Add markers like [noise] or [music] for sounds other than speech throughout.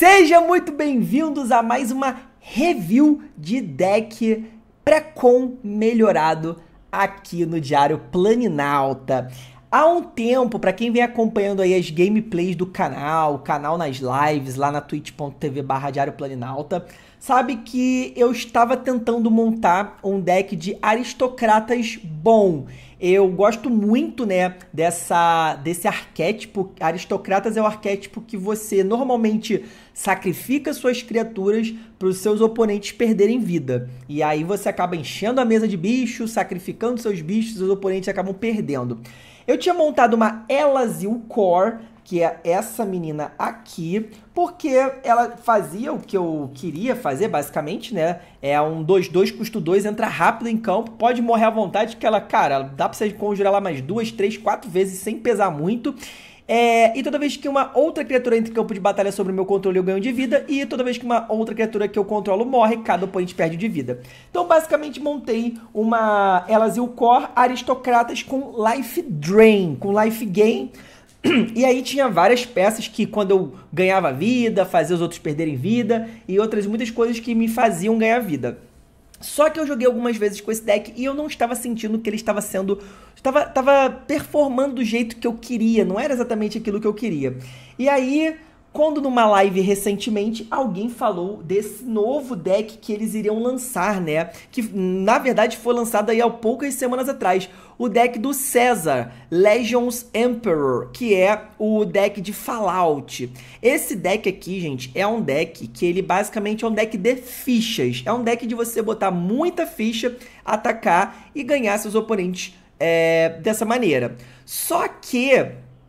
Sejam muito bem-vindos a mais uma review de deck pré-com melhorado aqui no Diário Planinalta. Há um tempo, para quem vem acompanhando aí as gameplays do canal, o canal nas lives lá na twitch.tv barra Diário Planinalta, sabe que eu estava tentando montar um deck de aristocratas bom. Eu gosto muito, né, dessa desse arquétipo. Aristocratas é o arquétipo que você normalmente sacrifica suas criaturas para os seus oponentes perderem vida. E aí você acaba enchendo a mesa de bichos sacrificando seus bichos, e os oponentes acabam perdendo. Eu tinha montado uma Elazil Core, que é essa menina aqui, porque ela fazia o que eu queria fazer, basicamente, né? É um 2-2, custo 2, entra rápido em campo, pode morrer à vontade, que ela, cara, dá para você conjurar ela mais duas, três, quatro vezes sem pesar muito. É, e toda vez que uma outra criatura entra em campo de batalha sobre o meu controle, eu ganho de vida. E toda vez que uma outra criatura que eu controlo morre, cada oponente perde de vida. Então, basicamente, montei uma Elas e o Core Aristocratas com Life Drain, com Life Gain. [clears throat] E aí tinha várias peças que quando eu ganhava vida, fazia os outros perderem vida e outras muitas coisas que me faziam ganhar vida. Só que eu joguei algumas vezes com esse deck e eu não estava sentindo que ele estava sendo Estava, tava performando do jeito que eu queria, não era exatamente aquilo que eu queria. E aí, quando numa live recentemente alguém falou desse novo deck que eles iriam lançar, né? Que na verdade foi lançado aí há poucas semanas atrás, o deck do César, Legends Emperor, que é o deck de Fallout. Esse deck aqui, gente, é um deck que ele basicamente é um deck de fichas. É um deck de você botar muita ficha, atacar e ganhar seus oponentes é, dessa maneira. Só que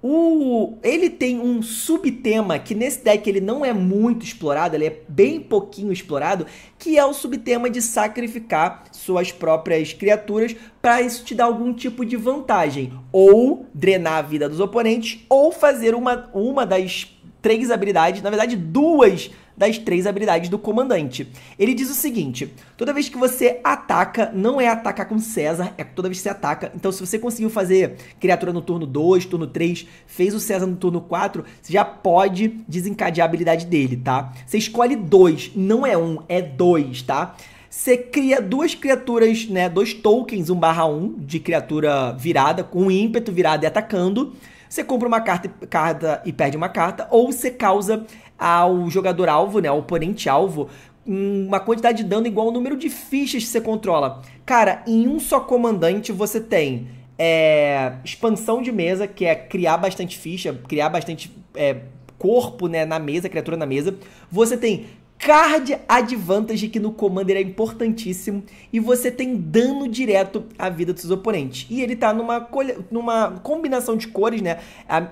o, ele tem um subtema que nesse deck ele não é muito explorado, ele é bem pouquinho explorado, que é o subtema de sacrificar suas próprias criaturas para isso te dar algum tipo de vantagem, ou drenar a vida dos oponentes, ou fazer uma, uma das três habilidades, na verdade duas das três habilidades do comandante. Ele diz o seguinte: toda vez que você ataca, não é atacar com César, é toda vez que você ataca. Então, se você conseguiu fazer criatura no turno 2, turno 3, fez o César no turno 4, você já pode desencadear a habilidade dele, tá? Você escolhe dois, não é um, é dois, tá? Você cria duas criaturas, né? Dois tokens, 1 barra 1, de criatura virada, com ímpeto virada e atacando. Você compra uma carta, carta e perde uma carta, ou você causa ao jogador alvo, né, ao oponente alvo, uma quantidade de dano igual ao número de fichas que você controla. Cara, em um só comandante você tem é, expansão de mesa, que é criar bastante ficha, criar bastante é, corpo né, na mesa, criatura na mesa. Você tem Card Advantage, que no Commander é importantíssimo, e você tem dano direto à vida dos seus oponentes. E ele tá numa, numa combinação de cores, né?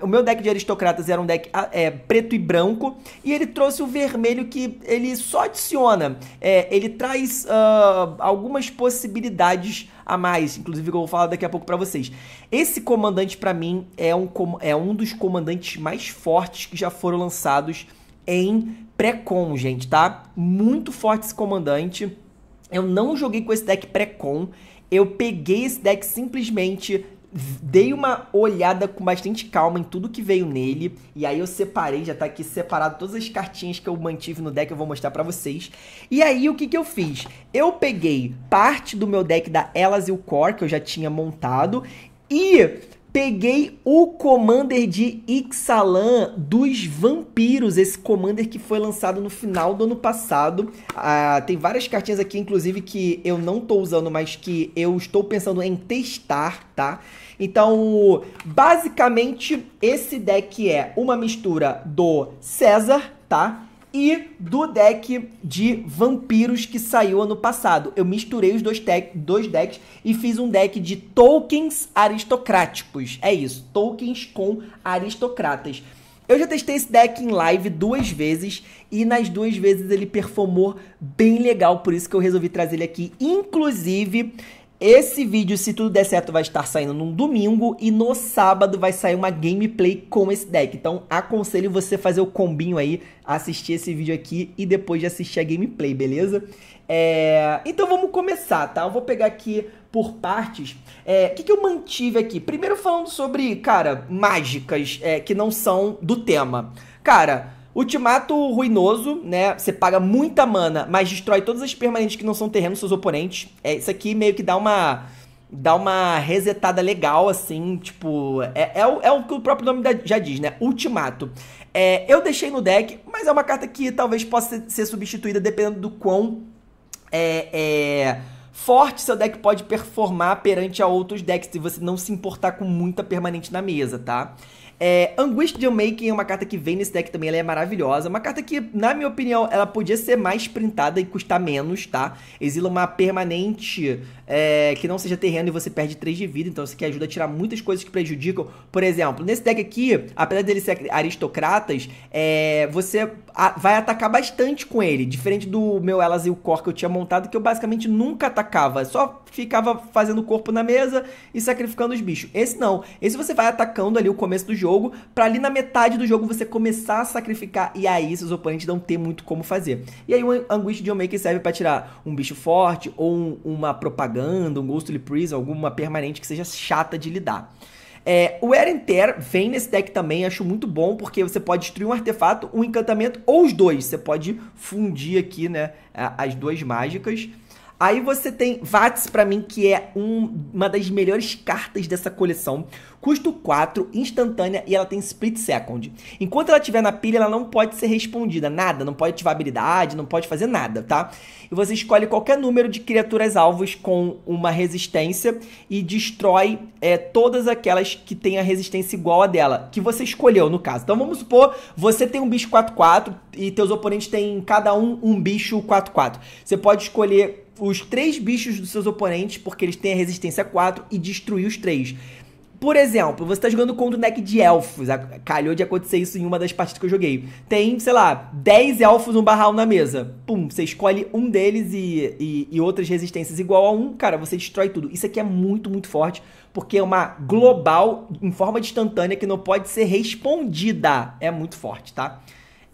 o meu deck de aristocratas era um deck ah, é, preto e branco, e ele trouxe o vermelho que ele só adiciona, é, ele traz uh, algumas possibilidades a mais, inclusive que eu vou falar daqui a pouco para vocês. Esse comandante, para mim, é um, é um dos comandantes mais fortes que já foram lançados em pré-com, gente, tá? Muito forte esse comandante. Eu não joguei com esse deck pré-com. Eu peguei esse deck simplesmente dei uma olhada com bastante calma em tudo que veio nele e aí eu separei, já tá aqui separado todas as cartinhas que eu mantive no deck, eu vou mostrar para vocês. E aí o que que eu fiz? Eu peguei parte do meu deck da Elas e o Core que eu já tinha montado e Peguei o Commander de Ixalan dos Vampiros, esse Commander que foi lançado no final do ano passado. Ah, tem várias cartinhas aqui, inclusive, que eu não tô usando, mas que eu estou pensando em testar, tá? Então, basicamente, esse deck é uma mistura do César, tá? e do deck de vampiros que saiu ano passado. Eu misturei os dois, dois decks e fiz um deck de tokens aristocráticos. É isso, tokens com aristocratas. Eu já testei esse deck em live duas vezes e nas duas vezes ele performou bem legal, por isso que eu resolvi trazer ele aqui. Inclusive, esse vídeo, se tudo der certo, vai estar saindo num domingo e no sábado vai sair uma gameplay com esse deck. Então, aconselho você fazer o combinho aí, assistir esse vídeo aqui e depois de assistir a gameplay, beleza? É... Então, vamos começar, tá? Eu vou pegar aqui por partes. É... O que, que eu mantive aqui? Primeiro falando sobre, cara, mágicas é, que não são do tema. Cara... Ultimato ruinoso, né? Você paga muita mana, mas destrói todas as permanentes que não são terreno dos seus oponentes. É, isso aqui meio que dá uma. Dá uma resetada legal, assim, tipo. É, é, o, é o que o próprio nome da, já diz, né? Ultimato. É, eu deixei no deck, mas é uma carta que talvez possa ser, ser substituída dependendo do quão. é, é forte seu deck pode performar perante a outros decks se você não se importar com muita permanente na mesa, tá? É, Anguish Dealmaking é uma carta que vem nesse deck também, ela é maravilhosa. Uma carta que, na minha opinião, ela podia ser mais printada e custar menos, tá? Exila uma permanente é, que não seja terreno e você perde 3 de vida, então isso aqui ajuda a tirar muitas coisas que prejudicam. Por exemplo, nesse deck aqui, apesar dele ser aristocratas, é, você a, vai atacar bastante com ele, diferente do meu Elas e o Core que eu tinha montado, que eu basicamente nunca atacava, só ficava fazendo corpo na mesa e sacrificando os bichos. Esse não. Esse você vai atacando ali o começo do jogo, para ali na metade do jogo você começar a sacrificar e aí seus oponentes não ter muito como fazer. E aí o Anguish de que serve para tirar um bicho forte ou um, uma propaganda, um Ghostly Prison, alguma permanente que seja chata de lidar. É, o Erenter vem nesse deck também, acho muito bom, porque você pode destruir um artefato, um encantamento ou os dois. Você pode fundir aqui, né, as duas mágicas. Aí você tem VATS para mim, que é um, uma das melhores cartas dessa coleção. Custo 4, instantânea e ela tem split second. Enquanto ela estiver na pilha, ela não pode ser respondida, nada, não pode ativar habilidade, não pode fazer nada, tá? E você escolhe qualquer número de criaturas alvos com uma resistência e destrói é, todas aquelas que têm a resistência igual a dela, que você escolheu no caso. Então vamos supor, você tem um bicho 4-4 e teus oponentes têm cada um um bicho 4-4. Você pode escolher os três bichos dos seus oponentes, porque eles têm a resistência 4, e destruir os três. Por exemplo, você está jogando contra um deck de elfos. Calhou de acontecer isso em uma das partidas que eu joguei. Tem, sei lá, 10 elfos no barral na mesa. Pum, você escolhe um deles e, e, e, outras resistências igual a um, cara, você destrói tudo. Isso aqui é muito, muito forte, porque é uma global em forma de instantânea que não pode ser respondida. É muito forte, tá?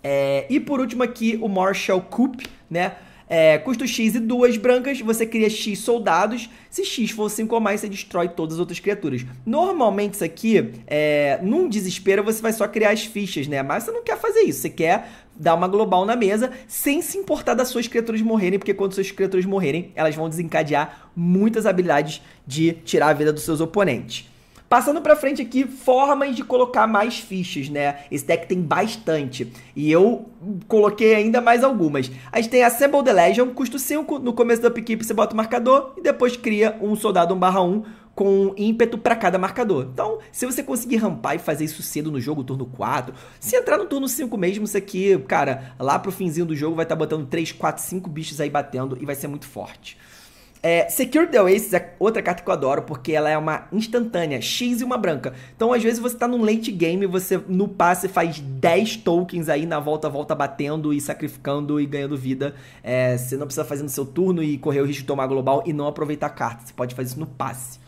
É, e por último aqui, o Marshall Coop, né? é, custo X e duas brancas, você cria X soldados. Se X for 5 ou mais, você destrói todas as outras criaturas. Normalmente isso aqui, é, num desespero, você vai só criar as fichas, né? Mas você não quer fazer isso, você quer dar uma global na mesa, sem se importar das suas criaturas morrerem, porque quando suas criaturas morrerem, elas vão desencadear muitas habilidades de tirar a vida dos seus oponentes. Passando para frente aqui, formas de colocar mais fichas, né? Esse deck tem bastante. E eu coloquei ainda mais algumas. A gente tem Assemble the Legend, custo 5. No começo do upkeep você bota o marcador e depois cria um soldado 1/1 com ímpeto para cada marcador. Então, se você conseguir rampar e fazer isso cedo no jogo, turno 4, se entrar no turno 5 mesmo, isso aqui, cara, lá pro finzinho do jogo vai estar tá botando 3, 4, 5 bichos aí batendo e vai ser muito forte. É, Secure the Oasis é outra carta que eu adoro, porque ela é uma instantânea, X e uma branca. Então, às vezes, você tá num late game, você no passe faz 10 tokens aí na volta, volta batendo e sacrificando e ganhando vida. É, você não precisa fazer no seu turno e correr o risco de tomar global e não aproveitar a carta. Você pode fazer isso no passe.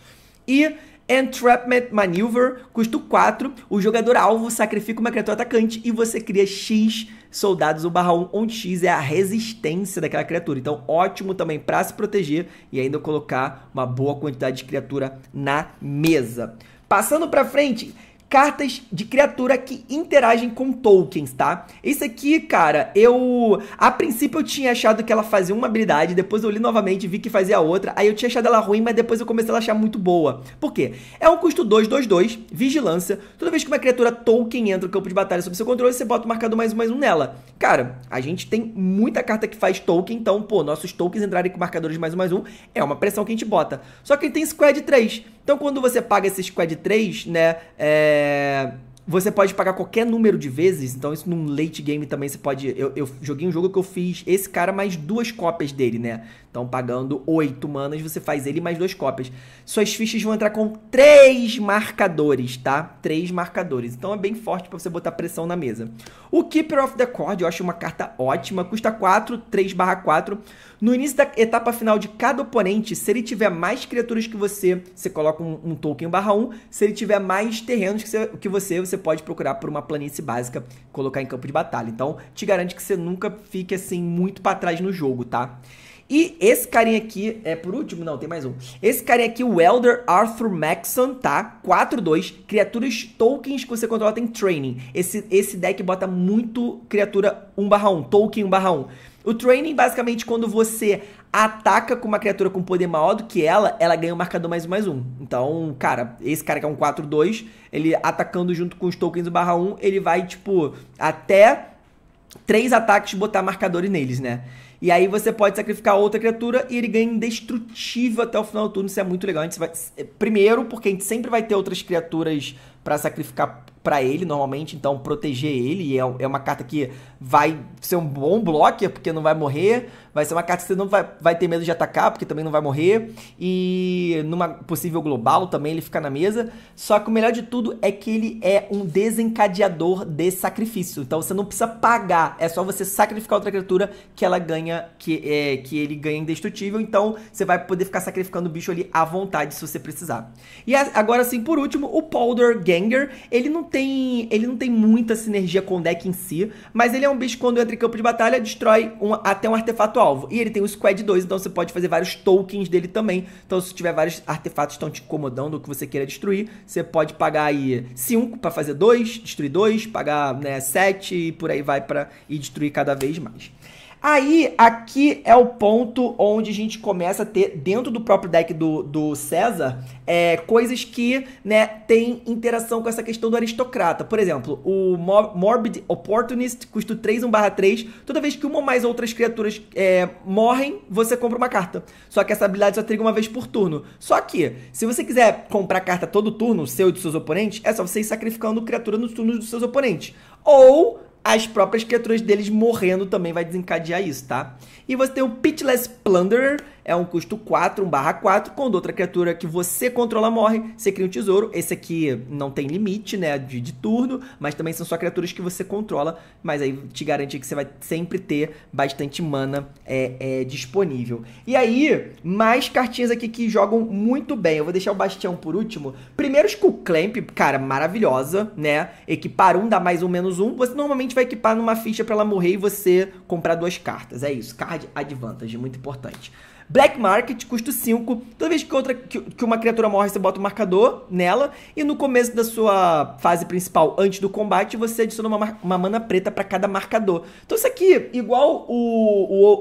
E Entrapment Maneuver, custo 4. O jogador alvo sacrifica uma criatura atacante e você cria X soldados ou barra 1, onde X é a resistência daquela criatura. Então, ótimo também para se proteger e ainda colocar uma boa quantidade de criatura na mesa. Passando para frente, cartas de criatura que interagem com tokens, tá? Isso aqui, cara, eu... A princípio eu tinha achado que ela fazia uma habilidade, depois eu li novamente e vi que fazia outra, aí eu tinha achado ela ruim, mas depois eu comecei a achar muito boa. Por quê? É um custo 2, 2, 2, vigilância. Toda vez que uma criatura token entra no campo de batalha sob seu controle, você bota o marcador mais um, mais um nela. Cara, a gente tem muita carta que faz token, então, pô, nossos tokens entrarem com marcadores mais um, mais um, é uma pressão que a gente bota. Só que ele tem squad 3, então quando você paga esse squad 3, né, é é... Você pode pagar qualquer número de vezes, então isso num late game também você pode. Eu, eu, joguei um jogo que eu fiz esse cara mais duas cópias dele, né? Então pagando oito manas, você faz ele mais duas cópias. Suas fichas vão entrar com três marcadores, tá? Três marcadores. Então é bem forte para você botar pressão na mesa. O Keeper of the Cord, eu acho uma carta ótima, custa 4, 3 barra 4. No início da etapa final de cada oponente, se ele tiver mais criaturas que você, você coloca um, um token barra 1. Se ele tiver mais terrenos que você, que você, você pode procurar por uma planície básica colocar em campo de batalha. Então, te garante que você nunca fique assim muito para trás no jogo, tá? E esse carinha aqui, é por último? Não, tem mais um. Esse carinha aqui, o Elder Arthur Maxon, tá? 4-2. Criaturas tokens que você controla tem training. Esse, esse deck bota muito criatura 1/1, token 1/1. O training, basicamente, quando você ataca com uma criatura com poder maior do que ela, ela ganha um marcador mais um mais um. Então, cara, esse cara que é um 4-2, ele atacando junto com os tokens do barra 1, ele vai, tipo, até três ataques botar marcadores neles, né? E aí você pode sacrificar outra criatura e ele ganha indestrutível até o final do turno. Isso é muito legal. A gente vai... Primeiro, porque a gente sempre vai ter outras criaturas para sacrificar para ele normalmente, então proteger ele. é, é uma carta que vai ser um bom blocker, porque não vai morrer, vai ser uma carta que você não vai, vai ter medo de atacar, porque também não vai morrer. E numa possível global também ele fica na mesa. Só que o melhor de tudo é que ele é um desencadeador de sacrifício. Então você não precisa pagar, é só você sacrificar outra criatura que ela ganha, que, é, que ele ganha indestrutível. Então você vai poder ficar sacrificando o bicho ali à vontade se você precisar. E agora sim, por último, o Powder Ganger, ele não tem, ele não tem muita sinergia com o deck em si, mas ele é um bicho que quando entra em campo de batalha destrói um, até um artefato alvo. E ele tem o Squad 2, então você pode fazer vários tokens dele também. Então, se tiver vários artefatos que estão te incomodando, que você queira destruir, você pode pagar aí 5 para fazer 2, destruir 2, pagar né, 7 e por aí vai para ir destruir cada vez mais. Aí, aqui é o ponto onde a gente começa a ter, dentro do próprio deck do, do César, é, coisas que né, tem interação com essa questão do aristocrata. Por exemplo, o Mor Morbid Opportunist, custo 3, 1 barra 3. Toda vez que uma ou mais outras criaturas é, morrem, você compra uma carta. Só que essa habilidade só triga uma vez por turno. Só que, se você quiser comprar carta todo turno, seu e dos seus oponentes, é só você ir sacrificando criatura nos turnos dos seus oponentes. Ou as próprias criaturas deles morrendo também vai desencadear isso, tá? E você tem o Pitless Plunder, é um custo 4, 1 barra 4. Quando outra criatura que você controla morre, você cria um tesouro. Esse aqui não tem limite, né, de, de turno, mas também são só criaturas que você controla, mas aí te garante que você vai sempre ter bastante mana é, é, disponível. E aí, mais cartinhas aqui que jogam muito bem. Eu vou deixar o Bastião por último. Primeiro, Skull Clamp, cara, maravilhosa, né? Equipar um, dá mais ou menos um. Você normalmente vai equipar numa ficha para ela morrer e você comprar duas cartas. É isso, card advantage, muito importante. Black Market custa 5. Toda vez que, outra, que, que uma criatura morre, você bota um marcador nela. E no começo da sua fase principal, antes do combate, você adiciona uma, uma mana preta para cada marcador. Então isso aqui, igual o,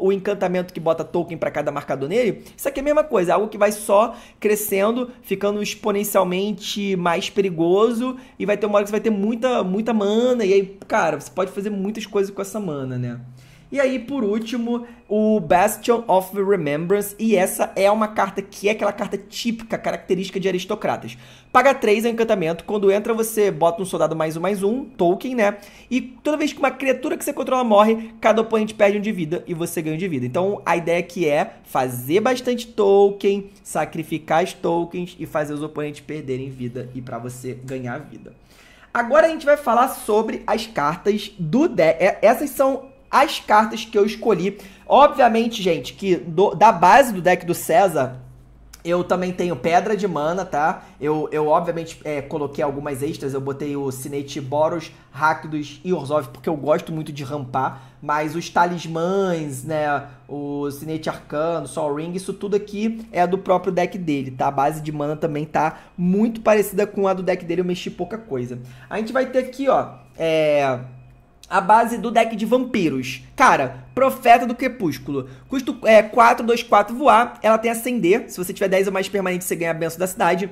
o, o encantamento que bota token para cada marcador nele, isso aqui é a mesma coisa. É algo que vai só crescendo, ficando exponencialmente mais perigoso. E vai ter uma hora que você vai ter muita, muita mana. E aí, cara, você pode fazer muitas coisas com essa mana, né? E aí, por último, o Bastion of Remembrance. E essa é uma carta que é aquela carta típica, característica de aristocratas. Paga 3 é encantamento. Quando entra, você bota um soldado mais um, mais um, token, né? E toda vez que uma criatura que você controla morre, cada oponente perde um de vida e você ganha um de vida. Então, a ideia aqui é fazer bastante token, sacrificar os tokens e fazer os oponentes perderem vida e para você ganhar vida. Agora a gente vai falar sobre as cartas do deck. É, essas são as cartas que eu escolhi. Obviamente, gente, que do, da base do deck do César, eu também tenho Pedra de Mana, tá? Eu, eu obviamente, é, coloquei algumas extras. Eu botei o Cinete Boros, Rakdos e Orzhov, porque eu gosto muito de rampar. Mas os talismãs, né? O Cinete Arcano, Sol Ring, isso tudo aqui é do próprio deck dele, tá? A base de mana também tá muito parecida com a do deck dele. Eu mexi pouca coisa. A gente vai ter aqui, ó... É a base do deck de vampiros. Cara, Profeta do Crepúsculo. Custo é, 4, 2, 4 voar. Ela tem acender. Se você tiver 10 ou mais permanentes, você ganha a benção da cidade.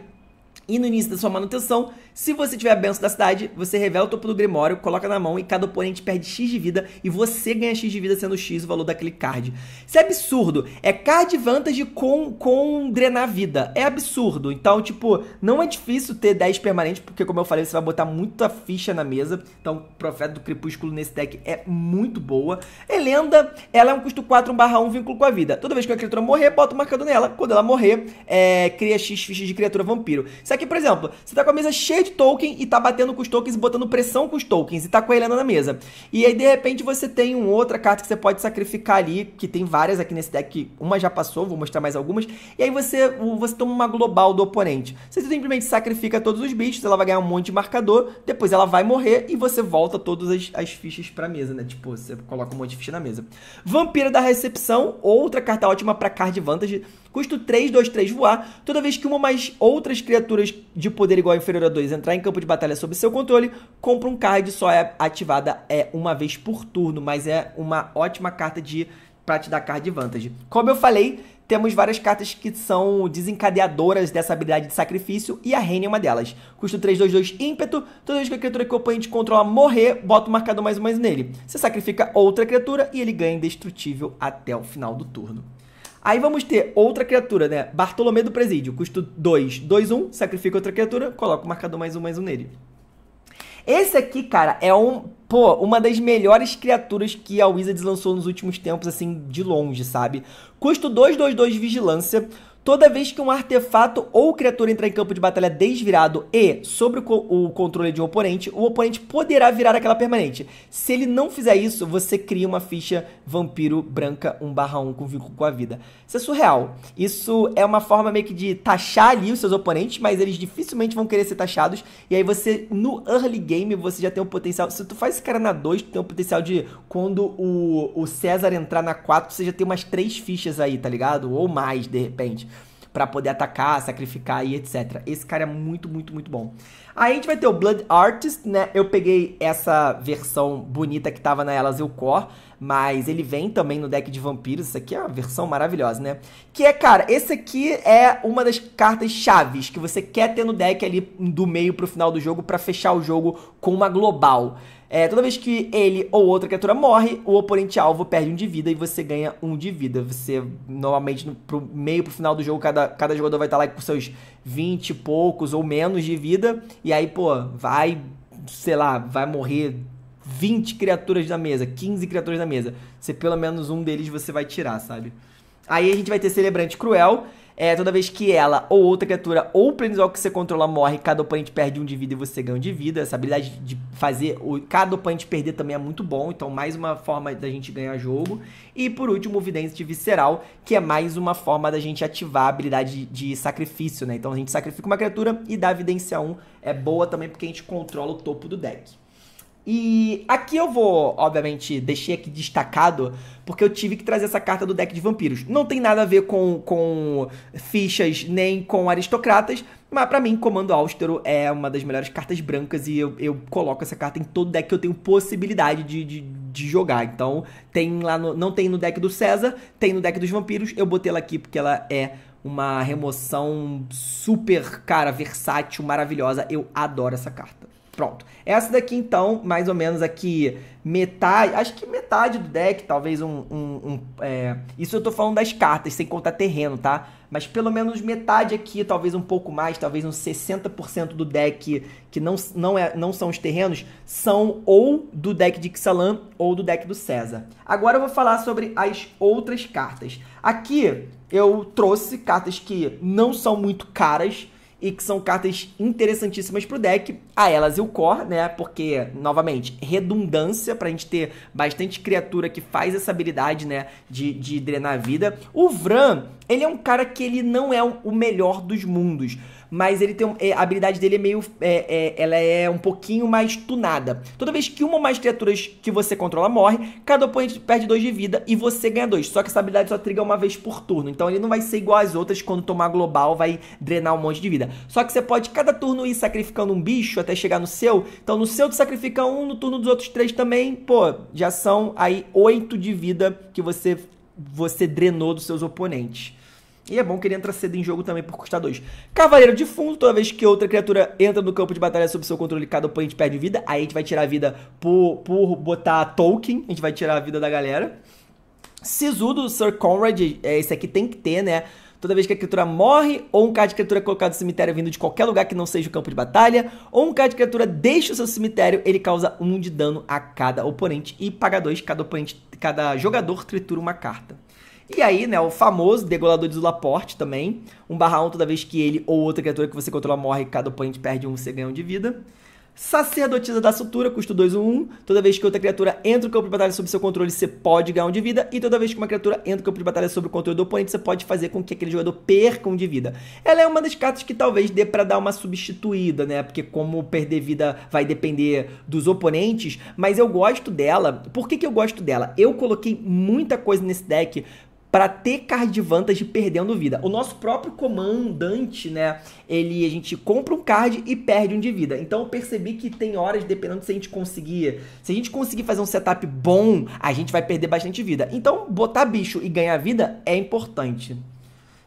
E no início da sua manutenção, se você tiver a benção da cidade, você revela o topo do Grimório, coloca na mão e cada oponente perde X de vida e você ganha X de vida sendo X o valor daquele card. Isso é absurdo. É card vantage com, com drenar vida. É absurdo. Então, tipo, não é difícil ter 10 permanentes, porque como eu falei, você vai botar muita ficha na mesa. Então, Profeta do Crepúsculo nesse deck é muito boa. Elenda, é ela é um custo 4, 1 barra 1, vínculo com a vida. Toda vez que uma criatura morrer, bota o um marcador nela. Quando ela morrer, é, cria X fichas de criatura vampiro. Isso aqui, por exemplo, você tá com a mesa cheia de token e tá batendo com os tokens botando pressão com os tokens e tá com a Helena na mesa. E aí, de repente, você tem uma outra carta que você pode sacrificar ali, que tem várias aqui nesse deck, uma já passou, vou mostrar mais algumas. E aí você, você toma uma global do oponente. Você simplesmente sacrifica todos os bichos, ela vai ganhar um monte de marcador, depois ela vai morrer e você volta todas as, as fichas pra mesa, né? Tipo, você coloca um monte de ficha na mesa. Vampira da Recepção, outra carta ótima pra card vantage Custo 3, 2, 3 voar. Toda vez que uma mais outras criaturas de poder igual ou inferior a 2 entrar em campo de batalha sob seu controle, compra um card, só é ativada é uma vez por turno, mas é uma ótima carta de para te dar card vantage. Como eu falei, temos várias cartas que são desencadeadoras dessa habilidade de sacrifício e a Rain é uma delas. Custo 3, 2, 2, ímpeto. Toda vez que a criatura que o oponente controla morrer, bota o marcador mais um mais nele. Você sacrifica outra criatura e ele ganha indestrutível até o final do turno. Aí vamos ter outra criatura, né? Bartolomeu do Presídio, custo 2, 2, 1, sacrifica outra criatura, coloca o marcador mais um, mais um nele. Esse aqui, cara, é um, pô, uma das melhores criaturas que a Wizards lançou nos últimos tempos, assim, de longe, sabe? Custo 2, 2, 2 Vigilância, Toda vez que um artefato ou criatura entrar em campo de batalha desvirado e sobre o, co o, controle de um oponente, o oponente poderá virar aquela permanente. Se ele não fizer isso, você cria uma ficha vampiro branca 1/1 com vínculo com a vida. Isso é surreal. Isso é uma forma meio que de taxar ali os seus oponentes, mas eles dificilmente vão querer ser taxados. E aí você, no early game, você já tem um potencial. Se tu faz esse cara na 2, tu tem um potencial de quando o, o César entrar na 4, você já tem umas três fichas aí, tá ligado? Ou mais, de repente para poder atacar, sacrificar e etc. Esse cara é muito, muito, muito bom. Aí a gente vai ter o Blood Artist, né? Eu peguei essa versão bonita que tava na Elas e o Core. Mas ele vem também no deck de vampiros. Isso aqui é uma versão maravilhosa, né? Que é, cara, esse aqui é uma das cartas chaves que você quer ter no deck ali do meio pro final do jogo para fechar o jogo com uma global. É, toda vez que ele ou outra criatura morre, o oponente alvo perde um de vida e você ganha um de vida. Você, normalmente, no, pro meio pro final do jogo, cada, cada jogador vai estar tá lá com seus 20 e poucos ou menos de vida. E aí, pô, vai, sei lá, vai morrer 20 criaturas da mesa, 15 criaturas da mesa. Você pelo menos um deles você vai tirar, sabe? Aí a gente vai ter Celebrante Cruel. É, toda vez que ela ou outra criatura ou planeswalker que você controla morre, cada oponente perde um de vida e você ganha um de vida. Essa habilidade de fazer o, cada oponente perder também é muito bom, então mais uma forma da gente ganhar jogo. E por último, o Vidente Visceral, que é mais uma forma da gente ativar a habilidade de, de sacrifício, né? Então a gente sacrifica uma criatura e dá a Vidência 1. É boa também porque a gente controla o topo do deck. E aqui eu vou, obviamente, deixei aqui destacado, porque eu tive que trazer essa carta do deck de vampiros. Não tem nada a ver com, com fichas nem com aristocratas, mas para mim, Comando Austero é uma das melhores cartas brancas e eu, eu, coloco essa carta em todo deck que eu tenho possibilidade de, de, de jogar. Então, tem lá no, não tem no deck do César, tem no deck dos vampiros, eu botei ela aqui porque ela é uma remoção super, cara, versátil, maravilhosa. Eu adoro essa carta. Pronto. Essa daqui, então, mais ou menos aqui, metade, acho que metade do deck, talvez um. um, um é... isso eu tô falando das cartas, sem contar terreno, tá? Mas pelo menos metade aqui, talvez um pouco mais, talvez uns 60% do deck que não, não, é, não são os terrenos, são ou do deck de Xalan ou do deck do César. Agora eu vou falar sobre as outras cartas. Aqui eu trouxe cartas que não são muito caras e que são cartas interessantíssimas pro deck. A elas e o core, né? Porque, novamente, redundância pra gente ter bastante criatura que faz essa habilidade, né? De, de drenar a vida. O Vran, ele é um cara que ele não é o melhor dos mundos mas ele tem é, a habilidade dele é meio. É, é, ela é um pouquinho mais tunada. Toda vez que uma ou mais criaturas que você controla morre, cada oponente perde 2 de vida e você ganha 2. Só que essa habilidade só triga uma vez por turno. Então ele não vai ser igual às outras, quando tomar global vai drenar um monte de vida. Só que você pode cada turno ir sacrificando um bicho até chegar no seu. Então no seu tu sacrifica um, no turno dos outros três também, pô, já são aí 8 de vida que você você drenou dos seus oponentes. E é bom que ele entra cedo em jogo também por custar 2. Cavaleiro de fundo, toda vez que outra criatura entra no campo de batalha sob seu controle, cada oponente perde vida. Aí a gente vai tirar a vida por, por botar token, a gente vai tirar a vida da galera. Sisudo, Sir Conrad, é, esse aqui tem que ter, né? Toda vez que a criatura morre, ou um card de criatura colocado no cemitério vindo de qualquer lugar que não seja o campo de batalha, ou um card de criatura deixa o seu cemitério, ele causa 1 um de dano a cada oponente e paga 2, cada oponente, cada jogador tritura uma carta. E aí, né, o famoso degolador de zulaporte também. Um barra 1 toda vez que ele ou outra criatura que você controla morre, cada oponente perde um, você ganha um de vida. Sacerdotisa da Sutura, custa 2 ou 1. Toda vez que outra criatura entra no campo de batalha sob seu controle, você pode ganhar um de vida. E toda vez que uma criatura entra no campo de batalha sob o controle do oponente, você pode fazer com que aquele jogador perca um de vida. Ela é uma das cartas que talvez dê para dar uma substituída, né? Porque como perder vida vai depender dos oponentes, mas eu gosto dela. Por que, que eu gosto dela? Eu coloquei muita coisa nesse deck para ter card vantage perdendo vida. O nosso próprio comandante, né, ele a gente compra um card e perde um de vida. Então eu percebi que tem horas dependendo se a gente conseguir, se a gente conseguir fazer um setup bom, a gente vai perder bastante vida. Então botar bicho e ganhar vida é importante.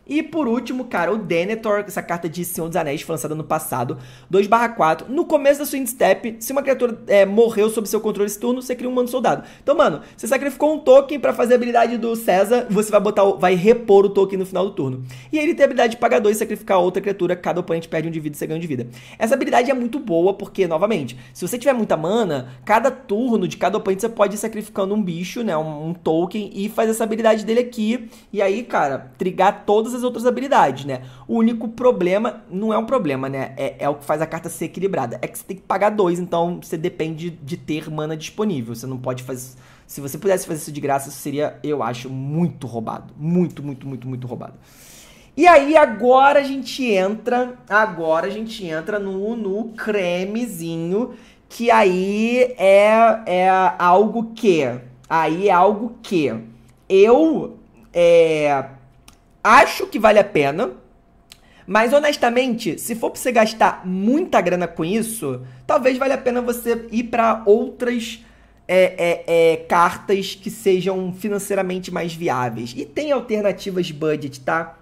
E por último, cara, o Denethor, essa carta de Senhor dos Anéis foi lançada no passado, 2/4. No começo da sua instep se uma criatura é, morreu sob seu controle esse turno, você cria um mano soldado. Então, mano, você sacrificou um token para fazer a habilidade do César, você vai botar, vai repor o token no final do turno. E ele tem a habilidade de pagar 2 e sacrificar outra criatura, cada oponente perde um de vida e você ganha um de vida. Essa habilidade é muito boa porque, novamente, se você tiver muita mana, cada turno de cada oponente você pode ir sacrificando um bicho, né, um, um token e fazer essa habilidade dele aqui. E aí, cara, trigar todas as as outras habilidades, né? O único problema, não é um problema, né? É, é o que faz a carta ser equilibrada. É que você tem que pagar dois, então você depende de ter mana disponível. Você não pode fazer. Se você pudesse fazer isso de graça, seria, eu acho, muito roubado. Muito, muito, muito, muito roubado. E aí agora a gente entra, agora a gente entra no, no cremezinho, que aí é, é algo que, aí é algo que eu é, Acho que vale a pena. Mas honestamente, se for para você gastar muita grana com isso, talvez valha a pena você ir para outras é, é, é, cartas que sejam financeiramente mais viáveis. E tem alternativas budget, tá?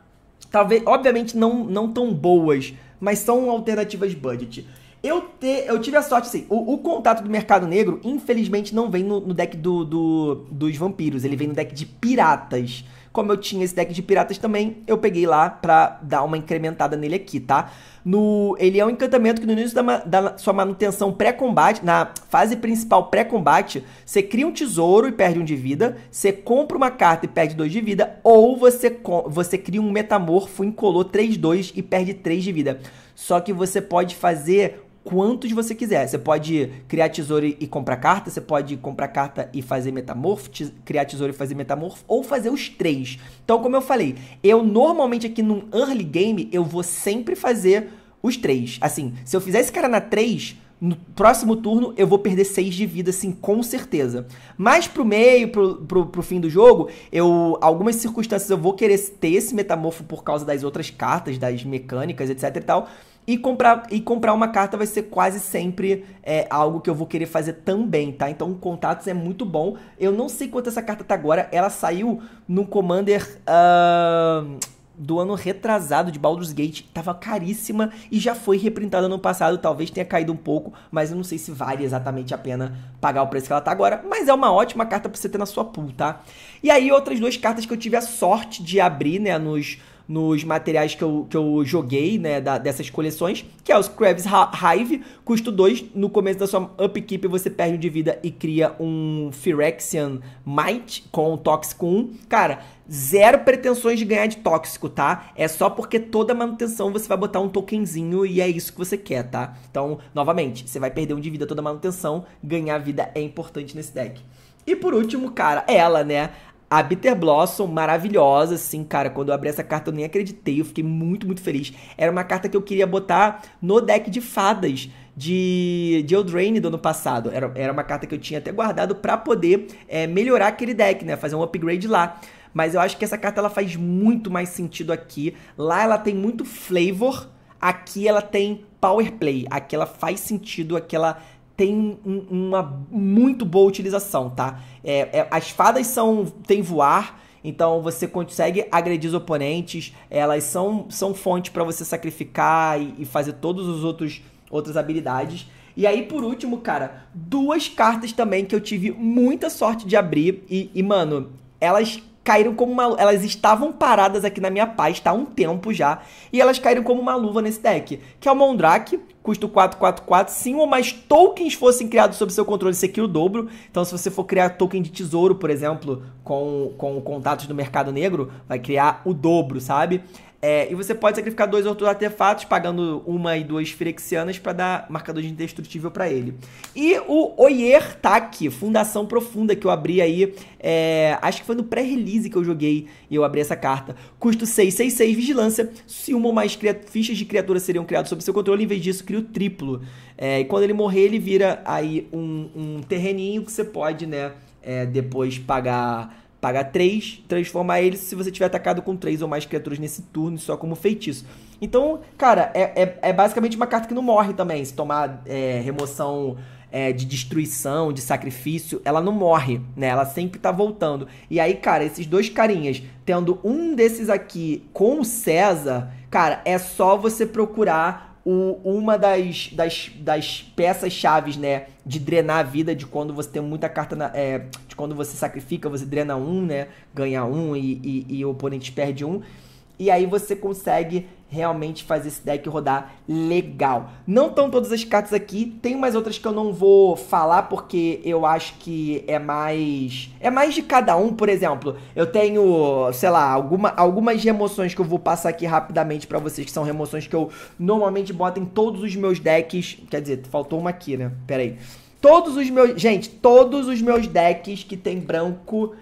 Talvez, obviamente, não, não tão boas, mas são alternativas budget. Eu, te, eu tive a sorte, assim, o, o contato do mercado negro, infelizmente, não vem no, no deck do, do, dos vampiros, ele vem no deck de piratas. Como eu tinha esse deck de piratas também, eu peguei lá pra dar uma incrementada nele aqui, tá? No, ele é um encantamento que no início da, da sua manutenção pré-combate, na fase principal pré-combate, você cria um tesouro e perde um de vida, você compra uma carta e perde dois de vida, ou você, você cria um metamorfo incolor 3-2 e perde 3 de vida. Só que você pode fazer quantos você quiser. Você pode criar tesouro e comprar carta, você pode comprar carta e fazer metamorfo, criar tesouro e fazer metamorfo, ou fazer os três. Então, como eu falei, eu normalmente aqui no early game, eu vou sempre fazer os três. Assim, se eu fizer esse cara na três no próximo turno eu vou perder seis de vida, assim, com certeza. Mas pro meio, pro, pro, pro, fim do jogo, eu. Algumas circunstâncias eu vou querer ter esse metamorfo por causa das outras cartas, das mecânicas, etc e tal. E comprar, e comprar uma carta vai ser quase sempre é, algo que eu vou querer fazer também, tá? Então, contatos é muito bom. Eu não sei quanto essa carta tá agora. Ela saiu no Commander uh, do ano retrasado de Baldur's Gate. Tava caríssima e já foi reprintada no passado. Talvez tenha caído um pouco, mas eu não sei se vale exatamente a pena pagar o preço que ela tá agora. Mas é uma ótima carta pra você ter na sua pool, tá? E aí, outras duas cartas que eu tive a sorte de abrir, né, nos nos materiais que eu, que eu joguei, né, da, dessas coleções, que é o Scraves Hive, custo 2, no começo da sua upkeep você perde um de vida e cria um Phyrexian Might com o Tóxico 1. Cara, zero pretensões de ganhar de Tóxico, tá? É só porque toda manutenção você vai botar um tokenzinho e é isso que você quer, tá? Então, novamente, você vai perder um de vida toda manutenção, ganhar vida é importante nesse deck. E por último, cara, ela, né? A Bitter Blossom, maravilhosa, assim, cara. Quando eu abri essa carta, eu nem acreditei. Eu fiquei muito, muito feliz. Era uma carta que eu queria botar no deck de fadas de, de Eldraine do ano passado. Era, era uma carta que eu tinha até guardado para poder é, melhorar aquele deck, né? Fazer um upgrade lá. Mas eu acho que essa carta ela faz muito mais sentido aqui. Lá ela tem muito flavor. Aqui ela tem power play. Aqui ela faz sentido, aqui ela tem um, uma muito boa utilização, tá? É, é, as fadas são tem voar, então você consegue agredir os oponentes, elas são, são fonte para você sacrificar e, e fazer todas as outras habilidades. E aí, por último, cara, duas cartas também que eu tive muita sorte de abrir. E, e mano, elas caíram como uma. Elas estavam paradas aqui na minha pasta tá há um tempo já. E elas caíram como uma luva nesse deck. Que é o Mondrake, custo 444. Sim, ou mais tokens fossem criados sob seu controle, você cria o dobro. Então, se você for criar token de tesouro, por exemplo, com, com contatos do mercado negro, vai criar o dobro, sabe? É, e você pode sacrificar dois outros artefatos, pagando uma e duas Firexianas para dar marcador de indestrutível para ele. E o Oyer Tak, Fundação Profunda, que eu abri aí, é, acho que foi no pré-release que eu joguei e eu abri essa carta. Custo 666, Vigilância. Se uma ou mais fichas de criatura seriam criadas sob seu controle, em vez disso, cria o triplo. É, e quando ele morrer, ele vira aí um, um terreninho que você pode, né, é, depois pagar paga 3, transformar ele se você tiver atacado com 3 ou mais criaturas nesse turno, só como feitiço. Então, cara, é, é, é basicamente uma carta que não morre também. Se tomar é, remoção é, de destruição, de sacrifício, ela não morre, né? Ela sempre tá voltando. E aí, cara, esses dois carinhas, tendo um desses aqui com o César, cara, é só você procurar o, uma das, das, das peças chaves, né? De drenar a vida de quando você tem muita carta na, é, quando você sacrifica, você drena um, né? Ganha um e, e, e o oponente perde um. E aí você consegue realmente fazer esse deck rodar legal. Não estão todas as cartas aqui, tem mais outras que eu não vou falar porque eu acho que é mais é mais de cada um, por exemplo. Eu tenho, sei lá, alguma, algumas remoções que eu vou passar aqui rapidamente para vocês que são remoções que eu normalmente boto em todos os meus decks, quer dizer, faltou uma aqui, né? Pera aí. Todos os meus. Gente, todos os meus decks que tem branco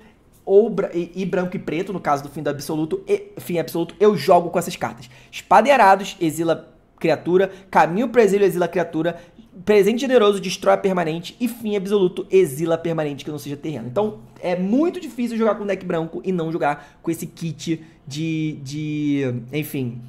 ou e, e, branco e preto, no caso do fim do absoluto, e, fim absoluto, eu jogo com essas cartas. espada Arados, exila criatura, caminho para exílio, exila criatura, presente generoso, destrói permanente e fim absoluto, exila permanente que não seja terreno. Então, é muito difícil jogar com deck branco e não jogar com esse kit de de, enfim,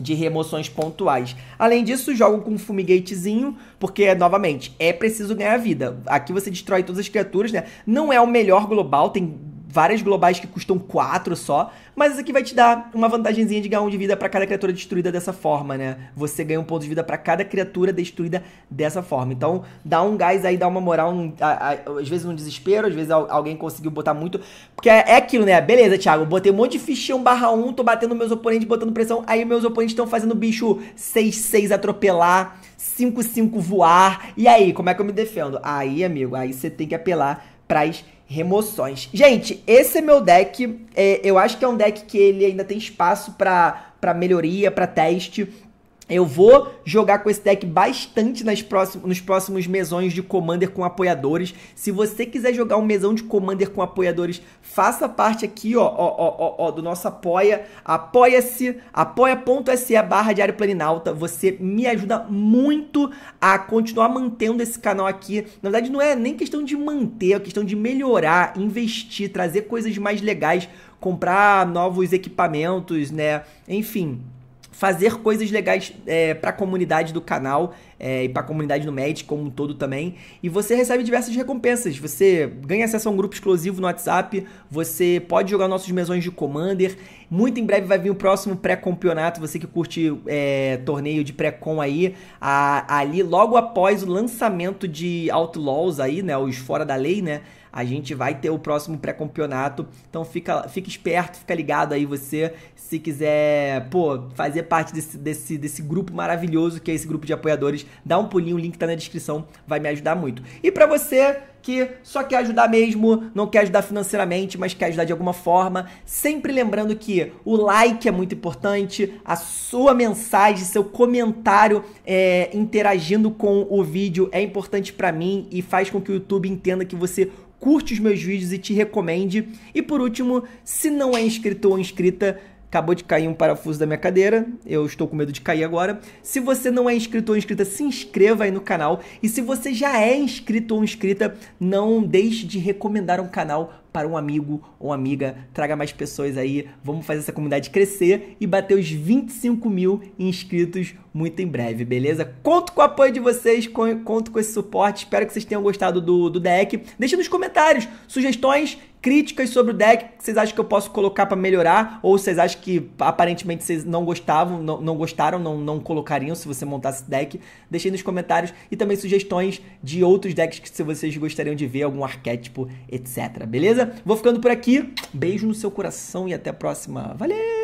de remoções pontuais. Além disso, jogam com um fumigatezinho, porque, novamente, é preciso ganhar vida. Aqui você destrói todas as criaturas, né? Não é o melhor global, tem várias globais que custam 4 só, mas isso aqui vai te dar uma vantagenzinha de ganhar um de vida para cada criatura destruída dessa forma, né? Você ganha um ponto de vida para cada criatura destruída dessa forma. Então, dá um gás aí, dá uma moral, um, a, a, às vezes um desespero, às vezes alguém conseguiu botar muito. Porque é, é aquilo, né? Beleza, Thiago, botei um monte de fichão barra 1, tô batendo meus oponentes, botando pressão, aí meus oponentes estão fazendo bicho 6-6 atropelar, 5-5 voar. E aí, como é que eu me defendo? Aí, amigo, aí você tem que apelar pras remoções. Gente, esse é meu deck. É, eu acho que é um deck que ele ainda tem espaço para melhoria, para teste. Eu vou jogar com esse deck bastante nas próximos, nos próximos mesões de Commander com apoiadores. Se você quiser jogar um mesão de Commander com apoiadores, faça parte aqui, ó, ó, ó, ó, ó do nosso apoia. Apoia-se, apoia.se barra Diário Planinalta. Você me ajuda muito a continuar mantendo esse canal aqui. Na verdade, não é nem questão de manter, é questão de melhorar, investir, trazer coisas mais legais, comprar novos equipamentos, né? Enfim, fazer coisas legais é, para a comunidade do canal é, e para a comunidade do Magic como um todo também. E você recebe diversas recompensas. Você ganha acesso a um grupo exclusivo no WhatsApp, você pode jogar nossos mesões de Commander. Muito em breve vai vir o próximo pré-campeonato, você que curte é, torneio de pré-com aí, a, ali logo após o lançamento de Outlaws aí, né, os Fora da Lei, né, a gente vai ter o próximo pré-campeonato. Então fica, fica esperto, fica ligado aí você, se quiser, pô, fazer parte desse, desse, desse grupo maravilhoso que é esse grupo de apoiadores, dá um pulinho, o link tá na descrição, vai me ajudar muito. E para você que só quer ajudar mesmo, não quer ajudar financeiramente, mas quer ajudar de alguma forma. Sempre lembrando que o like é muito importante, a sua mensagem, seu comentário é, interagindo com o vídeo é importante para mim e faz com que o YouTube entenda que você curte os meus vídeos e te recomende. E por último, se não é inscrito ou inscrita, acabou de cair um parafuso da minha cadeira, eu estou com medo de cair agora. Se você não é inscrito ou inscrita, se inscreva aí no canal. E se você já é inscrito ou inscrita, não deixe de recomendar um canal para um amigo ou amiga, traga mais pessoas aí, vamos fazer essa comunidade crescer e bater os 25 mil inscritos muito em breve, beleza? Conto com o apoio de vocês, conto com esse suporte, espero que vocês tenham gostado do, do deck. Deixa nos comentários sugestões, críticas sobre o deck que vocês acham que eu posso colocar para melhorar, ou vocês acham que aparentemente vocês não gostavam, não, não gostaram, não, não colocariam se você montasse deck. aí nos comentários e também sugestões de outros decks que se vocês gostariam de ver, algum arquétipo, etc. Beleza? Vou ficando por aqui. Beijo no seu coração e até a próxima. Valeu!